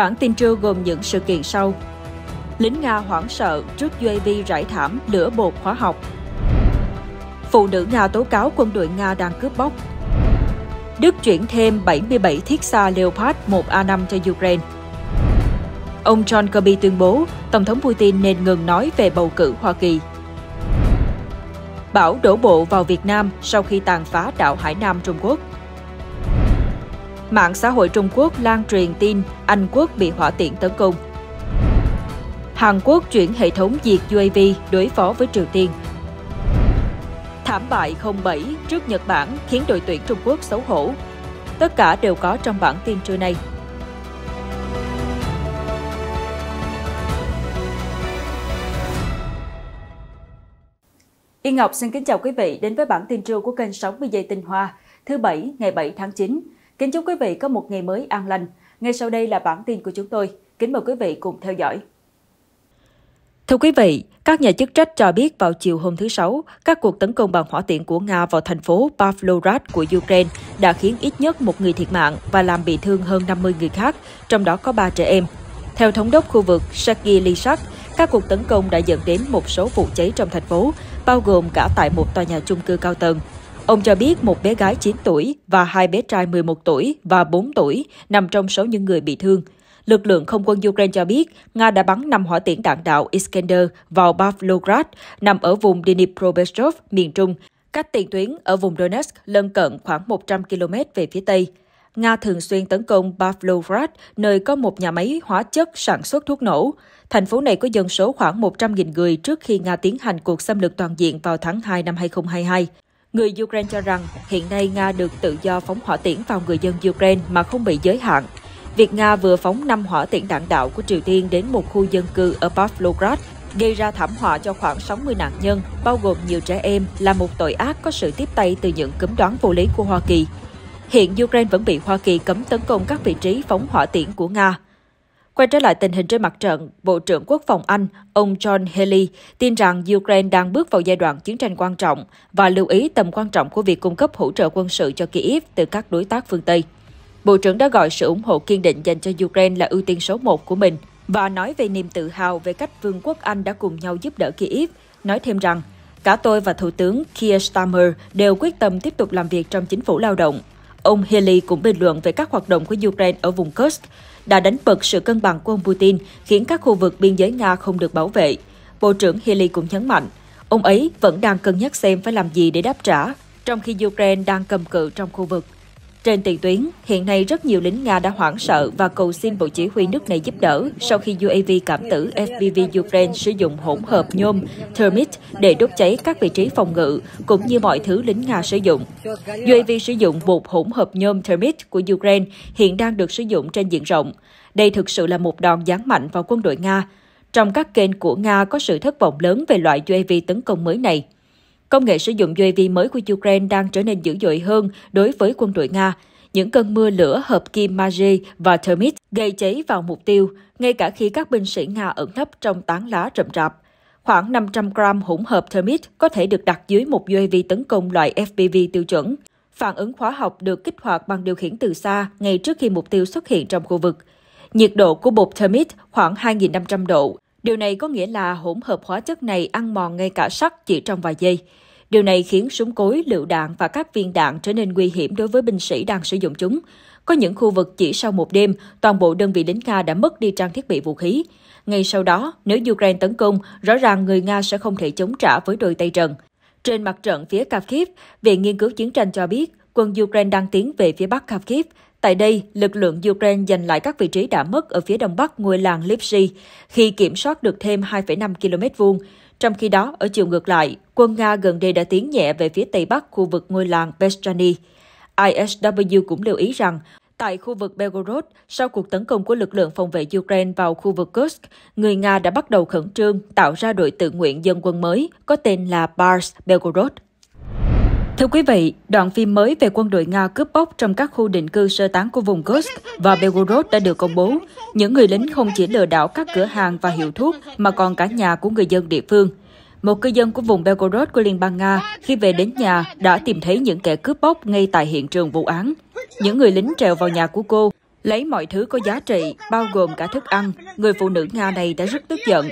Bản tin trưa gồm những sự kiện sau. Lính Nga hoảng sợ trước UAV rải thảm lửa bột hóa học. Phụ nữ Nga tố cáo quân đội Nga đang cướp bóc. Đức chuyển thêm 77 thiết xa Leopard 1A5 cho Ukraine. Ông John Kirby tuyên bố Tổng thống Putin nên ngừng nói về bầu cử Hoa Kỳ. Bão đổ bộ vào Việt Nam sau khi tàn phá đảo Hải Nam Trung Quốc. Mạng xã hội Trung Quốc lan truyền tin Anh Quốc bị hỏa tiễn tấn công. Hàn Quốc chuyển hệ thống diệt UAV đối phó với Triều Tiên. Thảm bại 07 trước Nhật Bản khiến đội tuyển Trung Quốc xấu hổ. Tất cả đều có trong bản tin trưa nay. Yên Ngọc xin kính chào quý vị đến với bản tin trưa của kênh 60 giây tinh hoa, thứ Bảy ngày 7 tháng 9. Kính chúc quý vị có một ngày mới an lành. Ngay sau đây là bản tin của chúng tôi. Kính mời quý vị cùng theo dõi. Thưa quý vị, các nhà chức trách cho biết vào chiều hôm thứ Sáu, các cuộc tấn công bằng hỏa tiễn của Nga vào thành phố Pavlorad của Ukraine đã khiến ít nhất một người thiệt mạng và làm bị thương hơn 50 người khác, trong đó có 3 trẻ em. Theo thống đốc khu vực Sergei Lysak, các cuộc tấn công đã dẫn đến một số vụ cháy trong thành phố, bao gồm cả tại một tòa nhà chung cư cao tầng, Ông cho biết một bé gái 9 tuổi và hai bé trai 11 tuổi và 4 tuổi nằm trong số những người bị thương. Lực lượng không quân Ukraine cho biết Nga đã bắn 5 hỏa tiễn đạn đạo Iskander vào Pavlograd, nằm ở vùng Dnipropetrovsk, miền Trung, cách tiền tuyến ở vùng Donetsk lân cận khoảng 100 km về phía Tây. Nga thường xuyên tấn công Pavlograd, nơi có một nhà máy hóa chất sản xuất thuốc nổ. Thành phố này có dân số khoảng 100.000 người trước khi Nga tiến hành cuộc xâm lược toàn diện vào tháng 2 năm 2022. Người Ukraine cho rằng hiện nay Nga được tự do phóng hỏa tiễn vào người dân Ukraine mà không bị giới hạn. Việc Nga vừa phóng 5 hỏa tiễn đạn đạo của Triều Tiên đến một khu dân cư ở Pavlograd gây ra thảm họa cho khoảng 60 nạn nhân, bao gồm nhiều trẻ em, là một tội ác có sự tiếp tay từ những cấm đoán vô lý của Hoa Kỳ. Hiện Ukraine vẫn bị Hoa Kỳ cấm tấn công các vị trí phóng hỏa tiễn của Nga. Quay trở lại tình hình trên mặt trận, Bộ trưởng Quốc phòng Anh, ông John Healy, tin rằng Ukraine đang bước vào giai đoạn chiến tranh quan trọng và lưu ý tầm quan trọng của việc cung cấp hỗ trợ quân sự cho Kyiv từ các đối tác phương Tây. Bộ trưởng đã gọi sự ủng hộ kiên định dành cho Ukraine là ưu tiên số một của mình và nói về niềm tự hào về cách Vương quốc Anh đã cùng nhau giúp đỡ Kyiv, nói thêm rằng Cả tôi và Thủ tướng Keir Starmer đều quyết tâm tiếp tục làm việc trong chính phủ lao động. Ông Healy cũng bình luận về các hoạt động của Ukraine ở vùng Kursk đã đánh bật sự cân bằng của ông Putin, khiến các khu vực biên giới Nga không được bảo vệ. Bộ trưởng Healy cũng nhấn mạnh, ông ấy vẫn đang cân nhắc xem phải làm gì để đáp trả, trong khi Ukraine đang cầm cự trong khu vực. Trên tiền tuyến, hiện nay rất nhiều lính Nga đã hoảng sợ và cầu xin Bộ Chỉ huy nước này giúp đỡ sau khi UAV cảm tử FPV Ukraine sử dụng hỗn hợp nhôm, thermit để đốt cháy các vị trí phòng ngự, cũng như mọi thứ lính Nga sử dụng. UAV sử dụng bột hỗn hợp nhôm thermit của Ukraine hiện đang được sử dụng trên diện rộng. Đây thực sự là một đòn giáng mạnh vào quân đội Nga. Trong các kênh của Nga có sự thất vọng lớn về loại UAV tấn công mới này. Công nghệ sử dụng UAV mới của Ukraine đang trở nên dữ dội hơn đối với quân đội Nga. Những cơn mưa lửa hợp kim Magi và Termit gây cháy vào mục tiêu, ngay cả khi các binh sĩ Nga ẩn nấp trong tán lá rậm rạp. Khoảng 500 gram hỗn hợp Termit có thể được đặt dưới một UAV tấn công loại FPV tiêu chuẩn. Phản ứng hóa học được kích hoạt bằng điều khiển từ xa ngay trước khi mục tiêu xuất hiện trong khu vực. Nhiệt độ của bột Termit khoảng 2.500 độ, Điều này có nghĩa là hỗn hợp hóa chất này ăn mòn ngay cả sắt chỉ trong vài giây. Điều này khiến súng cối, lựu đạn và các viên đạn trở nên nguy hiểm đối với binh sĩ đang sử dụng chúng. Có những khu vực chỉ sau một đêm, toàn bộ đơn vị lính Nga đã mất đi trang thiết bị vũ khí. Ngay sau đó, nếu Ukraine tấn công, rõ ràng người Nga sẽ không thể chống trả với đôi tay trần. Trên mặt trận phía Kharkiv, Viện Nghiên cứu Chiến tranh cho biết quân Ukraine đang tiến về phía bắc Kharkiv. Tại đây, lực lượng Ukraine giành lại các vị trí đã mất ở phía đông bắc ngôi làng Lipsy khi kiểm soát được thêm 2,5 km vuông. Trong khi đó, ở chiều ngược lại, quân Nga gần đây đã tiến nhẹ về phía tây bắc khu vực ngôi làng Bestrani. ISW cũng lưu ý rằng, tại khu vực Belgorod, sau cuộc tấn công của lực lượng phòng vệ Ukraine vào khu vực Kursk, người Nga đã bắt đầu khẩn trương tạo ra đội tự nguyện dân quân mới có tên là Bars Belgorod Thưa quý vị, đoạn phim mới về quân đội Nga cướp bóc trong các khu định cư sơ tán của vùng Kursk và Belgorod đã được công bố. Những người lính không chỉ lừa đảo các cửa hàng và hiệu thuốc mà còn cả nhà của người dân địa phương. Một cư dân của vùng Belgorod của Liên bang Nga khi về đến nhà đã tìm thấy những kẻ cướp bóc ngay tại hiện trường vụ án. Những người lính trèo vào nhà của cô, lấy mọi thứ có giá trị, bao gồm cả thức ăn. Người phụ nữ Nga này đã rất tức giận.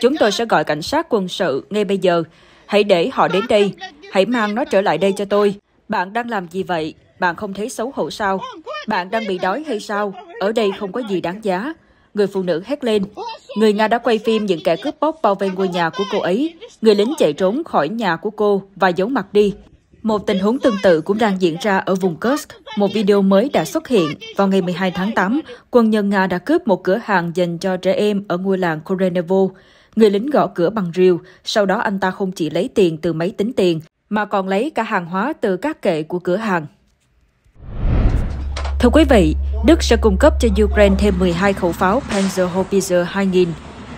Chúng tôi sẽ gọi cảnh sát quân sự ngay bây giờ. Hãy để họ đến đây. Hãy mang nó trở lại đây cho tôi. Bạn đang làm gì vậy? Bạn không thấy xấu hổ sao? Bạn đang bị đói hay sao? Ở đây không có gì đáng giá. Người phụ nữ hét lên. Người Nga đã quay phim những kẻ cướp bóc bao vây ngôi nhà của cô ấy. Người lính chạy trốn khỏi nhà của cô và giấu mặt đi. Một tình huống tương tự cũng đang diễn ra ở vùng Kursk. Một video mới đã xuất hiện. Vào ngày 12 tháng 8, quân nhân Nga đã cướp một cửa hàng dành cho trẻ em ở ngôi làng Korenevo. Người lính gõ cửa bằng rìu, sau đó anh ta không chỉ lấy tiền từ máy tính tiền mà còn lấy cả hàng hóa từ các kệ của cửa hàng. Thưa quý vị, Đức sẽ cung cấp cho Ukraine thêm 12 khẩu pháo Panzerhaubitze 2000.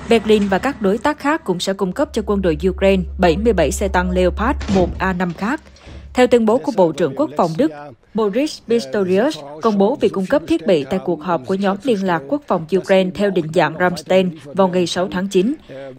Berlin và các đối tác khác cũng sẽ cung cấp cho quân đội Ukraine 77 xe tăng Leopard 1A5 khác. Theo tuyên bố của Bộ trưởng Quốc phòng Đức, Ờ, Boris Pistorius công bố việc cung cấp thiết bị tại cuộc họp của nhóm liên lạc quốc phòng Ukraine theo định dạng Ramstein vào ngày 6 tháng 9.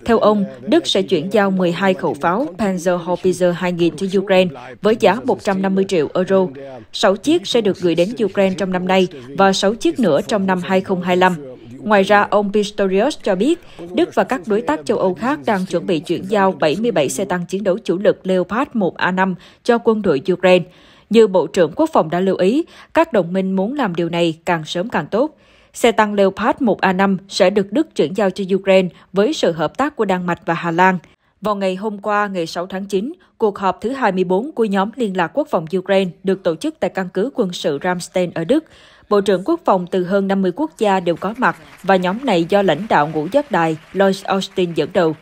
Theo ông, Đức sẽ chuyển giao 12 khẩu pháo Panzerhaubitze 2000 cho Ukraine với giá 150 triệu euro. 6 chiếc sẽ được gửi đến Ukraine trong năm nay và 6 chiếc nữa trong năm 2025. Ngoài ra, ông Pistorius cho biết Đức và các đối tác châu Âu khác đang chuẩn bị chuyển giao 77 xe tăng chiến đấu chủ lực Leopard 1A5 cho quân đội Ukraine. Như Bộ trưởng Quốc phòng đã lưu ý, các đồng minh muốn làm điều này càng sớm càng tốt. Xe tăng Leopard 1A5 sẽ được Đức chuyển giao cho Ukraine với sự hợp tác của Đan Mạch và Hà Lan. Vào ngày hôm qua, ngày 6 tháng 9, cuộc họp thứ 24 của nhóm liên lạc quốc phòng Ukraine được tổ chức tại căn cứ quân sự Ramstein ở Đức. Bộ trưởng Quốc phòng từ hơn 50 quốc gia đều có mặt và nhóm này do lãnh đạo ngũ giác đài Lloyd Austin dẫn đầu.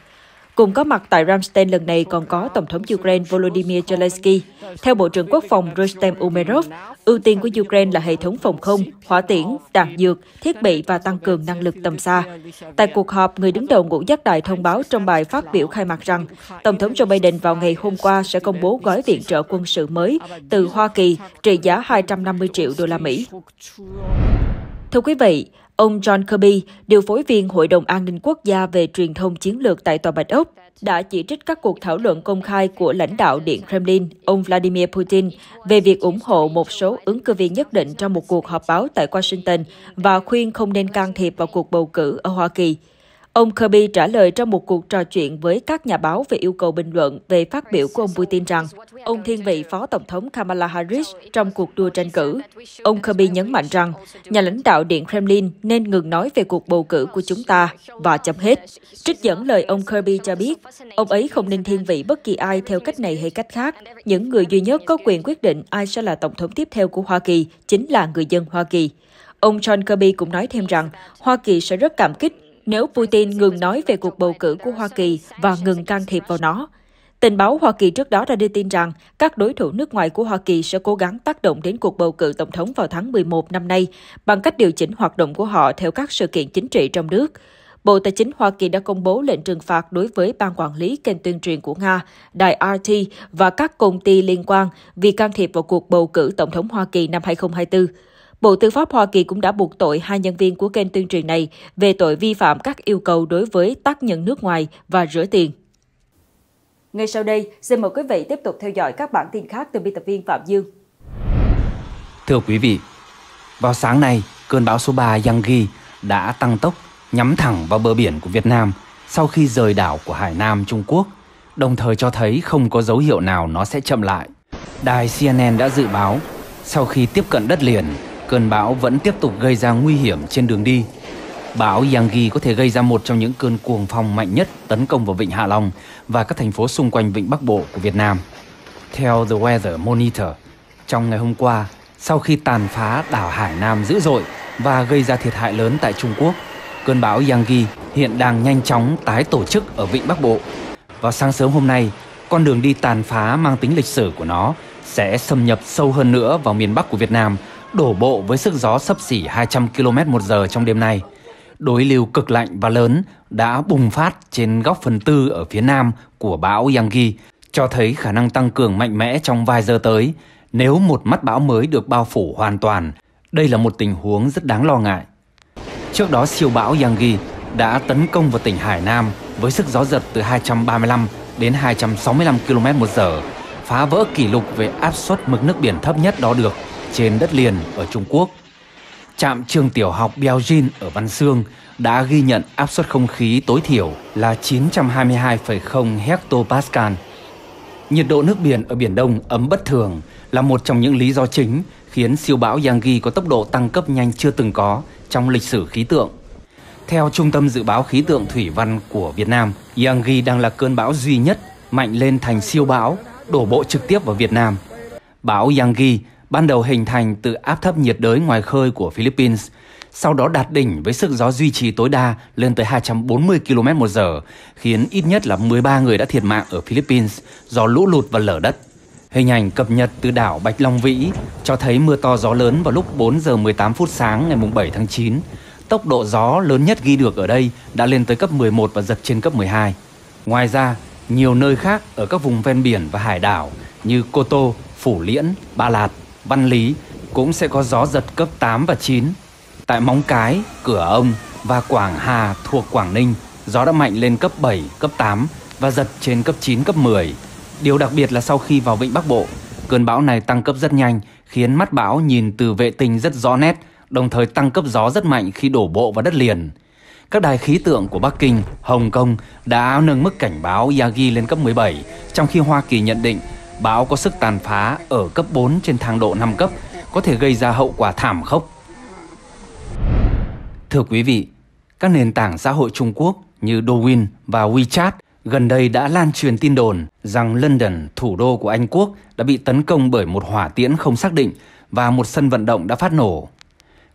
Cùng có mặt tại Ramstein lần này còn có Tổng thống Ukraine Volodymyr Zelensky. Theo Bộ trưởng Quốc phòng Rustem Umerov, ưu tiên của Ukraine là hệ thống phòng không, hỏa tiễn, đạn dược, thiết bị và tăng cường năng lực tầm xa. Tại cuộc họp, người đứng đầu ngũ giác đại thông báo trong bài phát biểu khai mạc rằng Tổng thống Joe Biden vào ngày hôm qua sẽ công bố gói viện trợ quân sự mới từ Hoa Kỳ trị giá 250 triệu đô la Mỹ. Thưa quý vị, Ông John Kirby, điều phối viên Hội đồng An ninh Quốc gia về truyền thông chiến lược tại Tòa Bạch Ốc, đã chỉ trích các cuộc thảo luận công khai của lãnh đạo Điện Kremlin, ông Vladimir Putin, về việc ủng hộ một số ứng cử viên nhất định trong một cuộc họp báo tại Washington và khuyên không nên can thiệp vào cuộc bầu cử ở Hoa Kỳ. Ông Kirby trả lời trong một cuộc trò chuyện với các nhà báo về yêu cầu bình luận về phát biểu của ông Putin rằng ông thiên vị Phó Tổng thống Kamala Harris trong cuộc đua tranh cử. Ông Kirby nhấn mạnh rằng nhà lãnh đạo Điện Kremlin nên ngừng nói về cuộc bầu cử của chúng ta và chấm hết. Trích dẫn lời ông Kirby cho biết, ông ấy không nên thiên vị bất kỳ ai theo cách này hay cách khác. Những người duy nhất có quyền quyết định ai sẽ là Tổng thống tiếp theo của Hoa Kỳ chính là người dân Hoa Kỳ. Ông John Kirby cũng nói thêm rằng Hoa Kỳ sẽ rất cảm kích nếu Putin ngừng nói về cuộc bầu cử của Hoa Kỳ và ngừng can thiệp vào nó. Tình báo Hoa Kỳ trước đó đã đưa tin rằng các đối thủ nước ngoài của Hoa Kỳ sẽ cố gắng tác động đến cuộc bầu cử tổng thống vào tháng 11 năm nay bằng cách điều chỉnh hoạt động của họ theo các sự kiện chính trị trong nước. Bộ Tài chính Hoa Kỳ đã công bố lệnh trừng phạt đối với ban quản lý kênh tuyên truyền của Nga, đài RT và các công ty liên quan vì can thiệp vào cuộc bầu cử tổng thống Hoa Kỳ năm 2024. Bộ Tư pháp Hoa Kỳ cũng đã buộc tội hai nhân viên của kênh tuyên truyền này về tội vi phạm các yêu cầu đối với tác nhân nước ngoài và rửa tiền. Ngay sau đây, xin mời quý vị tiếp tục theo dõi các bản tin khác từ biên tập viên Phạm Dương. Thưa quý vị, vào sáng nay, cơn bão số 3 Yanggi đã tăng tốc nhắm thẳng vào bờ biển của Việt Nam sau khi rời đảo của Hải Nam Trung Quốc, đồng thời cho thấy không có dấu hiệu nào nó sẽ chậm lại. Đài CNN đã dự báo sau khi tiếp cận đất liền, cơn bão vẫn tiếp tục gây ra nguy hiểm trên đường đi. Bão Yanggi có thể gây ra một trong những cơn cuồng phong mạnh nhất tấn công vào Vịnh Hạ Long và các thành phố xung quanh Vịnh Bắc Bộ của Việt Nam. Theo The Weather Monitor, trong ngày hôm qua, sau khi tàn phá đảo Hải Nam dữ dội và gây ra thiệt hại lớn tại Trung Quốc, cơn bão Yanggi hiện đang nhanh chóng tái tổ chức ở Vịnh Bắc Bộ. Vào sáng sớm hôm nay, con đường đi tàn phá mang tính lịch sử của nó sẽ xâm nhập sâu hơn nữa vào miền Bắc của Việt Nam đổ bộ với sức gió sấp xỉ 200 km một giờ trong đêm nay. Đối lưu cực lạnh và lớn đã bùng phát trên góc phần tư ở phía nam của bão Yangi, cho thấy khả năng tăng cường mạnh mẽ trong vài giờ tới nếu một mắt bão mới được bao phủ hoàn toàn. Đây là một tình huống rất đáng lo ngại. Trước đó siêu bão Yangi đã tấn công vào tỉnh Hải Nam với sức gió giật từ 235 đến 265 km một giờ, phá vỡ kỷ lục về áp suất mực nước biển thấp nhất đo được trên đất liền ở Trung Quốc. Trạm trường tiểu học Biaojin ở Văn Xương đã ghi nhận áp suất không khí tối thiểu là 922,0 hectopascal. Nhiệt độ nước biển ở Biển Đông ấm bất thường là một trong những lý do chính khiến siêu bão Yanggi có tốc độ tăng cấp nhanh chưa từng có trong lịch sử khí tượng. Theo Trung tâm Dự báo Khí tượng Thủy văn của Việt Nam, Yanggi đang là cơn bão duy nhất mạnh lên thành siêu bão, đổ bộ trực tiếp vào Việt Nam. Bão Yanggi ban đầu hình thành từ áp thấp nhiệt đới ngoài khơi của Philippines, sau đó đạt đỉnh với sức gió duy trì tối đa lên tới 240 km một giờ, khiến ít nhất là 13 người đã thiệt mạng ở Philippines do lũ lụt và lở đất. Hình ảnh cập nhật từ đảo Bạch Long Vĩ cho thấy mưa to gió lớn vào lúc 4 giờ 18 phút sáng ngày 7 tháng 9. Tốc độ gió lớn nhất ghi được ở đây đã lên tới cấp 11 và giật trên cấp 12. Ngoài ra, nhiều nơi khác ở các vùng ven biển và hải đảo như Cô Tô, Phủ Liễn, Ba Lạt Văn Lý cũng sẽ có gió giật cấp 8 và 9. Tại Móng Cái, Cửa Ông và Quảng Hà thuộc Quảng Ninh, gió đã mạnh lên cấp 7, cấp 8 và giật trên cấp 9, cấp 10. Điều đặc biệt là sau khi vào vịnh Bắc Bộ, cơn bão này tăng cấp rất nhanh, khiến mắt bão nhìn từ vệ tinh rất rõ nét, đồng thời tăng cấp gió rất mạnh khi đổ bộ vào đất liền. Các đài khí tượng của Bắc Kinh, Hồng Kông đã nâng mức cảnh báo Yagi lên cấp 17, trong khi Hoa Kỳ nhận định bão có sức tàn phá ở cấp 4 trên thang độ 5 cấp có thể gây ra hậu quả thảm khốc. Thưa quý vị, các nền tảng xã hội Trung Quốc như Douyin và WeChat gần đây đã lan truyền tin đồn rằng London, thủ đô của Anh Quốc, đã bị tấn công bởi một hỏa tiễn không xác định và một sân vận động đã phát nổ.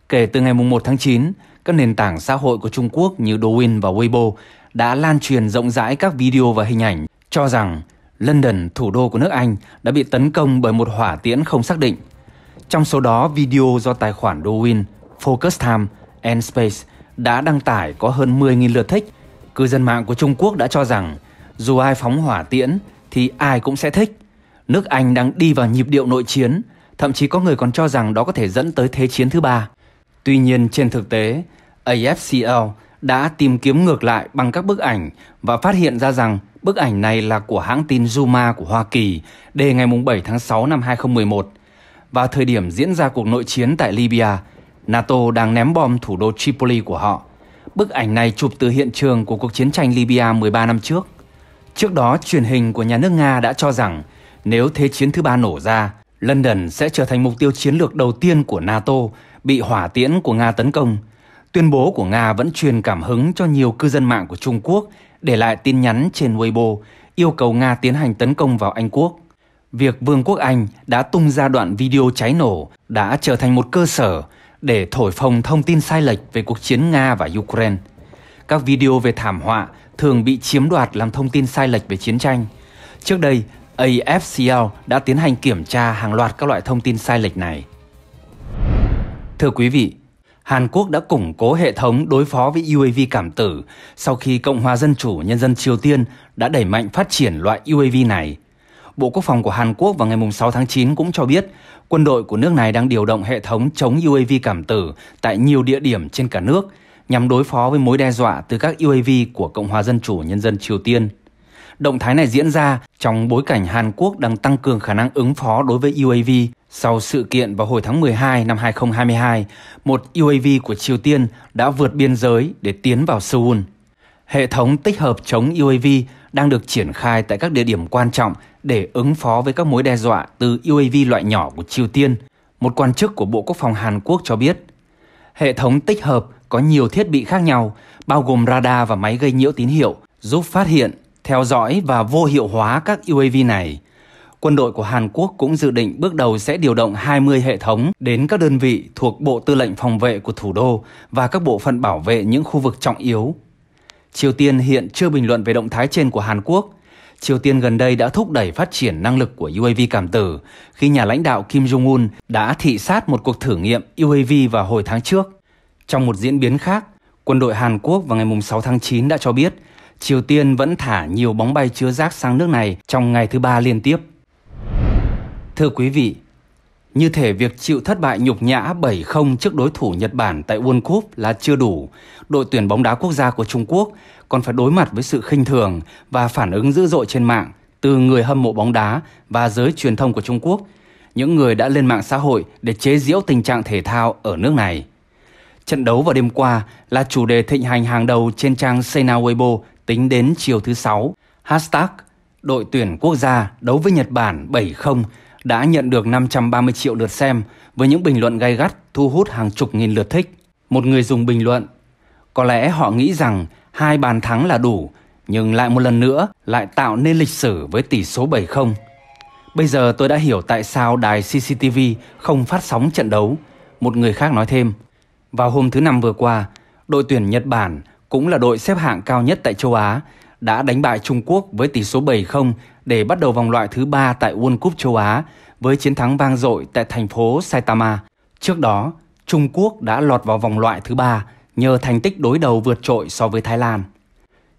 Kể từ ngày 1 tháng 9, các nền tảng xã hội của Trung Quốc như Douyin và Weibo đã lan truyền rộng rãi các video và hình ảnh cho rằng London, thủ đô của nước Anh, đã bị tấn công bởi một hỏa tiễn không xác định. Trong số đó, video do tài khoản Dowin, Focus Time and Space đã đăng tải có hơn 10.000 lượt thích. Cư dân mạng của Trung Quốc đã cho rằng dù ai phóng hỏa tiễn thì ai cũng sẽ thích. Nước Anh đang đi vào nhịp điệu nội chiến, thậm chí có người còn cho rằng đó có thể dẫn tới thế chiến thứ ba. Tuy nhiên trên thực tế, AFCL đã tìm kiếm ngược lại bằng các bức ảnh và phát hiện ra rằng Bức ảnh này là của hãng tin Zuma của Hoa Kỳ, đề ngày 7 tháng 6 năm 2011. Và thời điểm diễn ra cuộc nội chiến tại Libya, NATO đang ném bom thủ đô Tripoli của họ. Bức ảnh này chụp từ hiện trường của cuộc chiến tranh Libya 13 năm trước. Trước đó, truyền hình của nhà nước Nga đã cho rằng nếu Thế chiến thứ ba nổ ra, London sẽ trở thành mục tiêu chiến lược đầu tiên của NATO bị hỏa tiễn của Nga tấn công – Tuyên bố của Nga vẫn truyền cảm hứng cho nhiều cư dân mạng của Trung Quốc để lại tin nhắn trên Weibo yêu cầu Nga tiến hành tấn công vào Anh Quốc. Việc Vương quốc Anh đã tung ra đoạn video cháy nổ đã trở thành một cơ sở để thổi phồng thông tin sai lệch về cuộc chiến Nga và Ukraine. Các video về thảm họa thường bị chiếm đoạt làm thông tin sai lệch về chiến tranh. Trước đây, AFCL đã tiến hành kiểm tra hàng loạt các loại thông tin sai lệch này. Thưa quý vị, Hàn Quốc đã củng cố hệ thống đối phó với UAV cảm tử sau khi Cộng hòa Dân chủ Nhân dân Triều Tiên đã đẩy mạnh phát triển loại UAV này. Bộ Quốc phòng của Hàn Quốc vào ngày 6 tháng 9 cũng cho biết quân đội của nước này đang điều động hệ thống chống UAV cảm tử tại nhiều địa điểm trên cả nước nhằm đối phó với mối đe dọa từ các UAV của Cộng hòa Dân chủ Nhân dân Triều Tiên. Động thái này diễn ra trong bối cảnh Hàn Quốc đang tăng cường khả năng ứng phó đối với UAV sau sự kiện vào hồi tháng 12 năm 2022, một UAV của Triều Tiên đã vượt biên giới để tiến vào Seoul. Hệ thống tích hợp chống UAV đang được triển khai tại các địa điểm quan trọng để ứng phó với các mối đe dọa từ UAV loại nhỏ của Triều Tiên, một quan chức của Bộ Quốc phòng Hàn Quốc cho biết. Hệ thống tích hợp có nhiều thiết bị khác nhau, bao gồm radar và máy gây nhiễu tín hiệu, giúp phát hiện, theo dõi và vô hiệu hóa các UAV này quân đội của Hàn Quốc cũng dự định bước đầu sẽ điều động 20 hệ thống đến các đơn vị thuộc Bộ Tư lệnh Phòng vệ của thủ đô và các bộ phận bảo vệ những khu vực trọng yếu. Triều Tiên hiện chưa bình luận về động thái trên của Hàn Quốc. Triều Tiên gần đây đã thúc đẩy phát triển năng lực của UAV cảm tử khi nhà lãnh đạo Kim Jong-un đã thị sát một cuộc thử nghiệm UAV vào hồi tháng trước. Trong một diễn biến khác, quân đội Hàn Quốc vào ngày 6 tháng 9 đã cho biết Triều Tiên vẫn thả nhiều bóng bay chứa rác sang nước này trong ngày thứ ba liên tiếp. Thưa quý vị, như thể việc chịu thất bại nhục nhã 7-0 trước đối thủ Nhật Bản tại World Cup là chưa đủ, đội tuyển bóng đá quốc gia của Trung Quốc còn phải đối mặt với sự khinh thường và phản ứng dữ dội trên mạng từ người hâm mộ bóng đá và giới truyền thông của Trung Quốc, những người đã lên mạng xã hội để chế giễu tình trạng thể thao ở nước này. Trận đấu vào đêm qua là chủ đề thịnh hành hàng đầu trên trang Sena Weibo tính đến chiều thứ Sáu. Hashtag đội tuyển quốc gia đấu với Nhật Bản 7-0 đã nhận được 530 triệu lượt xem với những bình luận gay gắt thu hút hàng chục nghìn lượt thích. Một người dùng bình luận, có lẽ họ nghĩ rằng hai bàn thắng là đủ, nhưng lại một lần nữa lại tạo nên lịch sử với tỷ số 7-0. Bây giờ tôi đã hiểu tại sao đài CCTV không phát sóng trận đấu. Một người khác nói thêm, vào hôm thứ Năm vừa qua, đội tuyển Nhật Bản cũng là đội xếp hạng cao nhất tại châu Á đã đánh bại Trung Quốc với tỷ số 7-0 để bắt đầu vòng loại thứ ba tại World Cup châu Á với chiến thắng vang dội tại thành phố Saitama. Trước đó, Trung Quốc đã lọt vào vòng loại thứ ba nhờ thành tích đối đầu vượt trội so với Thái Lan.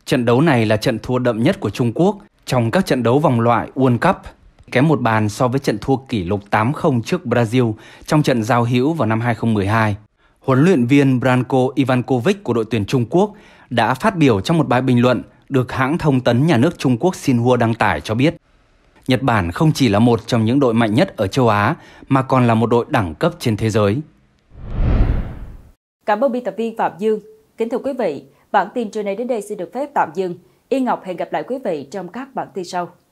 Trận đấu này là trận thua đậm nhất của Trung Quốc trong các trận đấu vòng loại World Cup, kém một bàn so với trận thua kỷ lục 8-0 trước Brazil trong trận giao hữu vào năm 2012. Huấn luyện viên Branko Ivankovic của đội tuyển Trung Quốc đã phát biểu trong một bài bình luận – được hãng thông tấn nhà nước Trung Quốc Xinhua đăng tải cho biết. Nhật Bản không chỉ là một trong những đội mạnh nhất ở châu Á mà còn là một đội đẳng cấp trên thế giới. Cảm ơn biên tập viên Phạm Dương. Kính thưa quý vị, bản tin trưa nay đến đây xin được phép tạm dừng. Yên Ngọc hẹn gặp lại quý vị trong các bản tin sau.